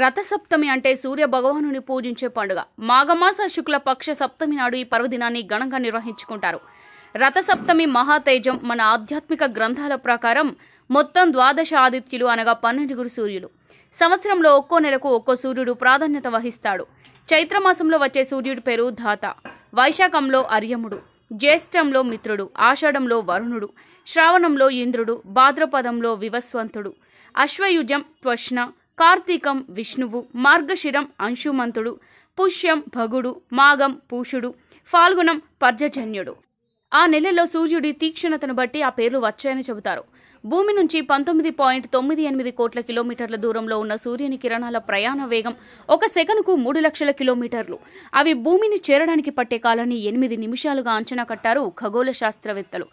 రథసప్తమి అంటే సూర్య భగవానుని పూజించే పండుగ మాఘమాస శుక్ల పక్ష సప్తమి నాడు ఈ పర్వదినాన్ని ఘనంగా నిర్వహించుకుంటారు రథసప్తమి మహాతేజం మన ఆధ్యాత్మిక గ్రంథాల ప్రకారం మొత్తం ద్వాదశ ఆదిత్యులు అనగా పన్నెండుగురు సూర్యులు సంవత్సరంలో ఒక్కో నెలకు ఒక్కో సూర్యుడు ప్రాధాన్యత వహిస్తాడు చైత్రమాసంలో వచ్చే సూర్యుడి పేరు ధాత వైశాఖంలో అర్యముడు జ్యేష్ఠంలో మిత్రుడు ఆషాఢంలో వరుణుడు శ్రావణంలో ఇంద్రుడు భాద్రపదంలో వివస్వంతుడు అశ్వయుజం త్వష్ణ కార్తీకం విష్ణువు మార్గశిరం అంశుమంతుడు పుష్యం భగుడు మాగం పూషుడు ఫాల్గుణం పర్జజన్యుడు ఆ నెలలో సూర్యుడి తీక్షణతను బట్టి ఆ పేర్లు వచ్చాయని చెబుతారు భూమి నుంచి పంతొమ్మిది పాయింట్ తొమ్మిది ఎనిమిది కోట్ల కిలోమీటర్ల దూరంలో ఉన్న సూర్యుని కిరణాల ప్రయాణ వేగం ఒక సెకనుకు మూడు లక్షల కిలోమీటర్లు అవి భూమిని చేరడానికి పట్టే కాలాన్ని ఎనిమిది నిమిషాలుగా అంచనా కట్టారు ఖగోళ శాస్త్రవేత్తలు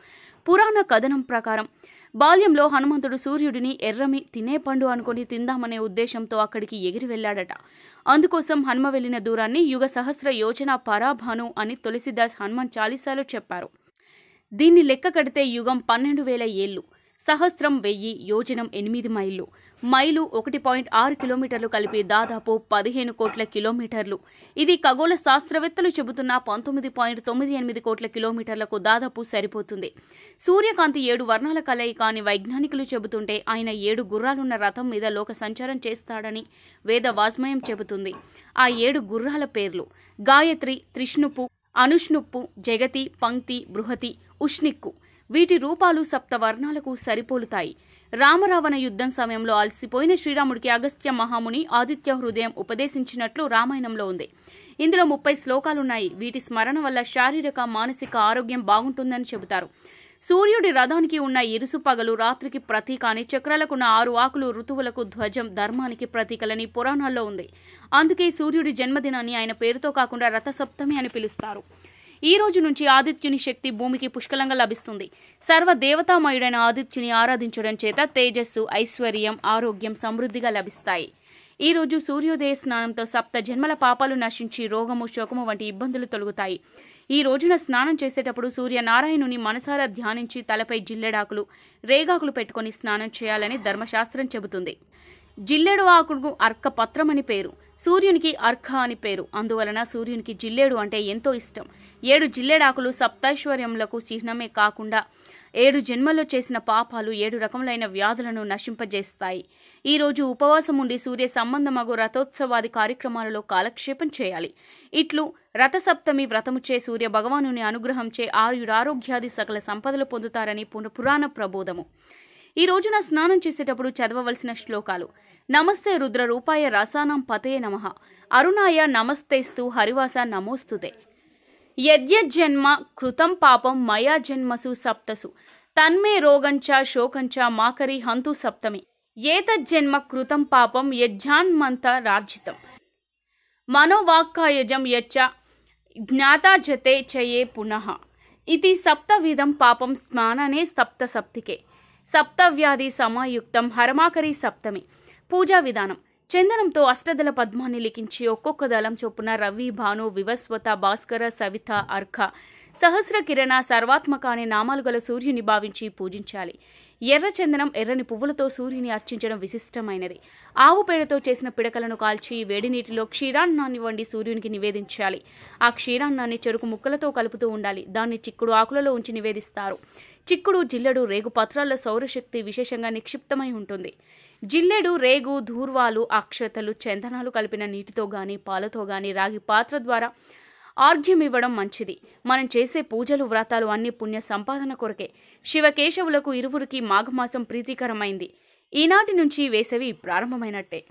పురాణ కథనం ప్రకారం బాల్యంలో హనుమంతుడు సూర్యుడిని ఎర్రమి తినే పండు అనుకుని తిందామనే ఉద్దేశంతో అక్కడికి ఎగిరి వెళ్ళాడట అందుకోసం హనుమ వెళ్ళిన దూరాన్ని యుగ సహస్ర యోచన పరాభాను అని తులసిదాస్ హనుమాన్ చాలీసాలో చెప్పారు దీన్ని లెక్క కడితే యుగం పన్నెండు వేల ఏళ్ళు సహస్రం వెయ్యి యోజనం ఎనిమిది మైళ్ళు మైలు ఒకటి పాయింట్ ఆరు కిలోమీటర్లు కలిపి దాదాపు పదిహేను కోట్ల కిలోమీటర్లు ఇది ఖగోళ శాస్త్రవేత్తలు చెబుతున్న పంతొమ్మిది పాయింట్ తొమ్మిది ఎనిమిది కోట్ల కిలోమీటర్లకు దాదాపు సరిపోతుంది సూర్యకాంతి ఏడు వర్ణాల కలయిక అని వైజ్ఞానికులు చెబుతుంటే ఆయన ఏడు గుర్రాలున్న రథం మీద లోక సంచారం చేస్తాడని వేద వాజ్మయం చెబుతుంది ఆ ఏడు గుర్రాల పేర్లు గాయత్రి త్రిష్ణుపు అనుష్ణుప్పు జగతి పంక్తి బృహతి ఉష్ణిక్కు వీటి రూపాలు సప్తవర్ణాలకు సరిపోలుతాయి రామరావణ యుద్ధం సమయంలో అలసిపోయిన శ్రీరాముడికి అగస్త్య మహాముని ఆదిత్య హృదయం ఉపదేశించినట్లు రామాయణంలో ఉంది ఇందులో ముప్పై శ్లోకాలున్నాయి వీటి స్మరణ వల్ల శారీరక మానసిక ఆరోగ్యం బాగుంటుందని చెబుతారు సూర్యుడి రథానికి ఉన్న ఇరుసు పగలు రాత్రికి ప్రతీక అని చక్రాలకున్న ఆరు ఆకులు ఋతువులకు ధ్వజం ధర్మానికి ప్రతీకలని పురాణాల్లో ఉంది అందుకే సూర్యుడి జన్మదినాన్ని ఆయన పేరుతో కాకుండా రథసప్తమి అని పిలుస్తారు ఈ రోజు నుంచి ఆదిత్యుని శక్తి భూమికి పుష్కలంగా లభిస్తుంది సర్వ దేవతామయుడైన ఆదిత్యుని ఆరాధించడం చేత తేజస్సు ఐశ్వర్యం ఆరోగ్యం సమృద్ధిగా లభిస్తాయి ఈ రోజు సూర్యోదయ స్నానంతో సప్త జన్మల పాపాలు నశించి రోగము శోకము వంటి ఇబ్బందులు తొలగుతాయి ఈ రోజున స్నానం చేసేటప్పుడు సూర్యనారాయణుని మనసారా ధ్యానించి తలపై జిల్లెడాకులు రేగాకులు పెట్టుకొని స్నానం చేయాలని ధర్మశాస్త్రం చెబుతుంది జిల్లెడు ఆకుకు అర్కపత్రం అని పేరు సూర్యునికి అర్ఘ అని పేరు అందువలన సూర్యునికి జిల్లేడు అంటే ఎంతో ఇష్టం ఏడు జిల్లేడాకులు సప్తైశ్వర్యములకు చిహ్నమే కాకుండా ఏడు జన్మల్లో చేసిన పాపాలు ఏడు రకములైన వ్యాధులను నశింపజేస్తాయి ఈరోజు ఉపవాసం ఉండి సూర్య సంబంధమగు రథోత్సవాది కార్యక్రమాలలో కాలక్షేపం చేయాలి ఇట్లు రథసప్తమి వ్రతముచే సూర్య భగవానుని అనుగ్రహంచే ఆరోగ్యాది సకల సంపదలు పొందుతారని పురాణ ప్రబోధము ఈ రోజున స్నానం చేసేటప్పుడు చదవవలసిన శ్లోకాలు నమస్తే రుద్ర రూపాయ రసానం పతయ నమ అరుణాయ నమస్తేస్తు హరివాస నమోస్తుతే యద్యజ్జన్మ కృతం పాపం మయా జన్మసు సప్తసు తన్మే రోగంచ శోకంచ మాకరి హంతు సప్తమి ఏతజ్జన్మ కృతం పాపం యజ్ఞాన్మంత రాజితం మనోవాక్కాయజం యచ్చ జ్ఞాతా జతే చయే పునః ఇది సప్తవిధం పాపం స్నాననే సప్తసప్తికే సప్తికే సప్తవ్యాధి సమాయుక్తం హరమాకరి సప్తమి పూజా విధానం చందనంతో అష్టదళ పద్మాన్ని లిఖించి ఒక్కొక్క దళం చొప్పున రవి భాను వివస్వత భాస్కర సవిత అర్ఘ సహస్ర కిరణ సర్వాత్మక నామాలు గల సూర్యుని భావించి పూజించాలి ఎర్రచందనం ఎర్రని పువ్వులతో సూర్యుని అర్చించడం విశిష్టమైనది ఆవు పేడతో చేసిన పిడకలను కాల్చి వేడి నీటిలో క్షీరాన్నాన్ని వండి సూర్యునికి నివేదించాలి ఆ క్షీరాన్నాన్ని చెరుకు ముక్కలతో కలుపుతూ ఉండాలి దాన్ని చిక్కుడు ఆకులలో ఉంచి నివేదిస్తారు చిక్కుడు జిల్లెడు రేగు పత్రాల్లో సౌరశక్తి విశేషంగా నిక్షిప్తమై ఉంటుంది జిల్లెడు రేగు ధూర్వాలు అక్షతలు చందనాలు కలిపిన నీటితో గాని పాలతో గాని రాగి పాత్ర ద్వారా ఆర్ఘ్యం ఇవ్వడం మంచిది మనం చేసే పూజలు వ్రతాలు అన్ని పుణ్య సంపాదన కొరకే శివకేశవులకు ఇరువురికి మాఘమాసం ప్రీతికరమైంది ఈనాటి నుంచి వేసవి ప్రారంభమైనట్టే